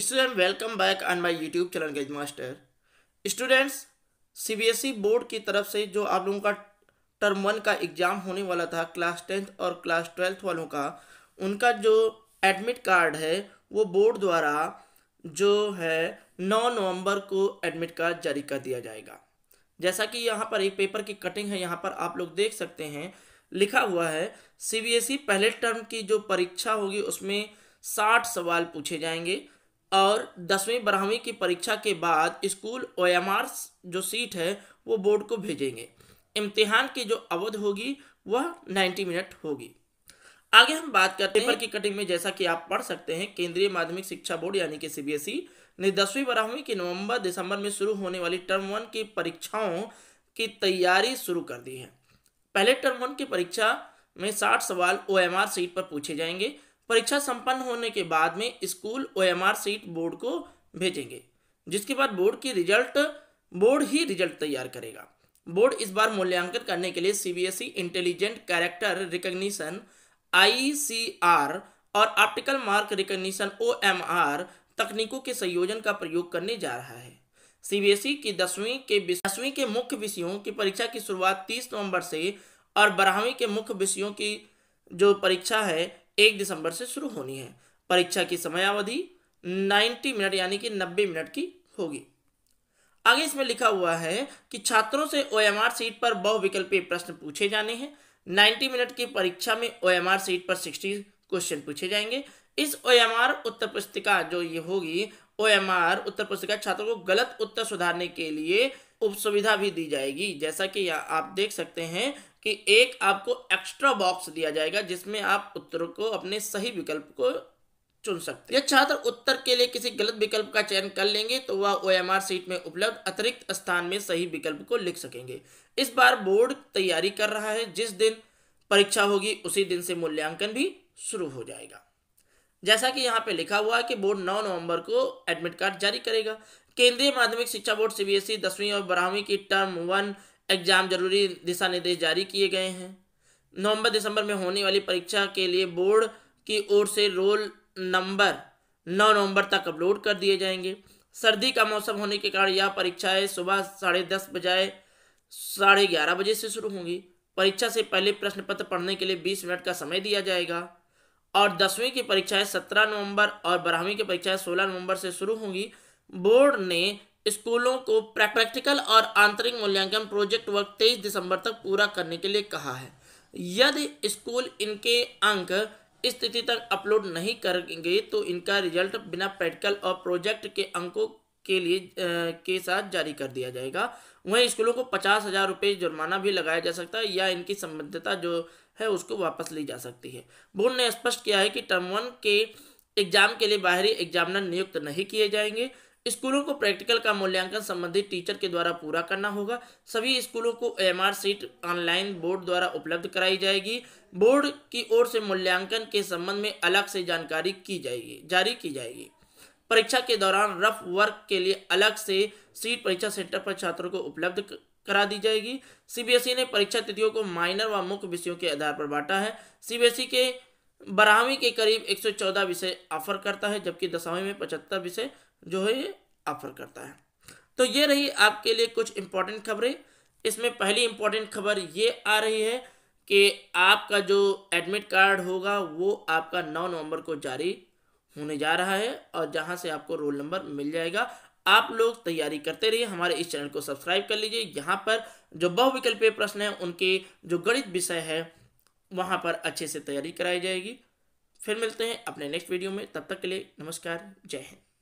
student welcome back on my YouTube channel Gauge Master students CBSE board की तरफ से जो आप लोगों का टर्म वन का एग्ज़ाम होने वाला था क्लास टेंथ और क्लास ट्वेल्थ वालों का उनका जो एडमिट कार्ड है वो बोर्ड द्वारा जो है नौ नवंबर को एडमिट कार्ड जारी कर दिया जाएगा जैसा कि यहाँ पर एक पेपर की कटिंग है यहाँ पर आप लोग देख सकते हैं लिखा हुआ है सी e पहले टर्म की जो परीक्षा होगी उसमें साठ सवाल पूछे जाएंगे और दसवीं बारहवीं की परीक्षा के बाद स्कूल ओ जो सीट है वो बोर्ड को भेजेंगे इम्तिहान की जो अवध होगी वह नाइन्टी मिनट होगी आगे हम बात करते हैं पेपर की कटिंग में जैसा कि आप पढ़ सकते हैं केंद्रीय माध्यमिक शिक्षा बोर्ड यानी कि सीबीएसई e ने दसवीं बारहवीं की नवंबर दिसंबर में शुरू होने वाली टर्म वन की परीक्षाओं की तैयारी शुरू कर दी है पहले टर्म वन की परीक्षा में साठ सवाल ओ सीट पर पूछे जाएंगे परीक्षा संपन्न होने के बाद में school O R sheet board को भेजेंगे जिसके बाद बोर्ड की रिजल्ट बोर्ड ही रिजल्ट तैयार करेगा बोर्ड इस बार मूल्यांकन करने के लिए CBSE intelligent character recognition ICR और ऑप्टिकल मार्क रिकग्निशन आर तकनीकों के संयोजन का प्रयोग करने जा रहा है सीबीएसई e की दसवीं के दसवीं के मुख्य विषयों की परीक्षा की शुरुआत 30 नवंबर से और बारहवीं के मुख्य विषयों की जो परीक्षा है एक दिसंबर से शुरू होनी है परीक्षा की समयावधि 90 मिनट यानी कि 90 मिनट की होगी आगे इसमें लिखा हुआ है कि छात्रों से ओ सीट पर बहुविकल्पीय प्रश्न पूछे जाने हैं नाइन्टी मिनट की परीक्षा में ओ सीट पर सिक्सटी क्वेश्चन पूछे जाएंगे इस ओ उत्तर पुस्तिका जो ये होगी ओ उत्तर पुस्तिका छात्रों को गलत उत्तर सुधारने के लिए उपसुविधा भी दी जाएगी जैसा कि आप देख सकते हैं कि एक आपको एक्स्ट्रा बॉक्स दिया जाएगा जिसमें आप उत्तर को अपने सही विकल्प को चुन सकते हैं छात्र उत्तर के लिए किसी गलत विकल्प का चयन कर लेंगे तो वह ओ सीट में उपलब्ध अतिरिक्त स्थान में सही विकल्प को लिख सकेंगे इस बार बोर्ड तैयारी कर रहा है जिस दिन परीक्षा होगी उसी दिन से मूल्यांकन भी शुरू हो जाएगा जैसा कि यहाँ पे लिखा हुआ है कि बोर्ड 9 नवंबर को एडमिट कार्ड जारी करेगा केंद्रीय माध्यमिक शिक्षा बोर्ड सीबीएसई e दसवीं और बारहवीं की टर्म वन एग्जाम जरूरी दिशा निर्देश जारी किए गए हैं नवंबर दिसंबर में होने वाली परीक्षा के लिए बोर्ड की ओर से रोल नंबर नौ नवंबर तक अपलोड कर दिए जाएंगे सर्दी का मौसम होने के कारण यह परीक्षाएं सुबह साढ़े दस बजाय साढ़े ग्यारह बजे से शुरू होंगी परीक्षा से पहले प्रश्न पत्र पढ़ने के लिए बीस मिनट का समय दिया जाएगा और दसवीं की परीक्षाएं सत्रह नवंबर और बारहवीं की परीक्षाएं सोलह नवंबर से शुरू होंगी बोर्ड ने स्कूलों को प्रैक्टिकल और आंतरिक मूल्यांकन प्रोजेक्ट वर्क तेईस दिसंबर तक पूरा करने के लिए कहा है यदि स्कूल इनके अंक इस तक अपलोड नहीं करेंगे तो इनका रिजल्ट बिना प्रैक्टिकल और प्रोजेक्ट के अंकों के लिए आ, के साथ जारी कर दिया जाएगा वहीं स्कूलों को पचास हजार रुपये जुर्माना भी लगाया जा सकता है या इनकी संबद्धता जो है उसको वापस ली जा सकती है बोर्ड ने स्पष्ट किया है कि टर्म वन के एग्जाम के लिए बाहरी एग्जामिनर नियुक्त नहीं किए जाएंगे स्कूलों को प्रैक्टिकल का मूल्यांकन संबंधित टीचर के द्वारा पूरा करना होगा सभी स्कूलों को M R sheet online board द्वारा उपलब्ध कराई जाएगी बोर्ड की ओर से मूल्यांकन के संबंध में अलग से जानकारी की जाएगी जारी की जाएगी परीक्षा के दौरान रफ वर्क के लिए अलग से सीट परीक्षा सेंटर पर छात्रों को उपलब्ध करा दी जाएगी सीबीएसई ने परीक्षा तिथियों को माइनर व मुख्य विषयों के आधार पर बांटा है सीबीएसई के बारहवीं के करीब 114 विषय ऑफर करता है जबकि दसवीं में 75 विषय जो है ये ऑफर करता है तो ये रही आपके लिए कुछ इंपॉर्टेंट खबरें इसमें पहली इंपॉर्टेंट खबर ये आ रही है कि आपका जो एडमिट कार्ड होगा वो आपका नौ नवंबर को जारी होने जा रहा है और जहाँ से आपको रोल नंबर मिल जाएगा आप लोग तैयारी करते रहिए हमारे इस चैनल को सब्सक्राइब कर लीजिए यहाँ पर जो बहुविकल्पीय प्रश्न हैं उनके जो गणित विषय है वहाँ पर अच्छे से तैयारी कराई जाएगी फिर मिलते हैं अपने नेक्स्ट वीडियो में तब तक के लिए नमस्कार जय हिंद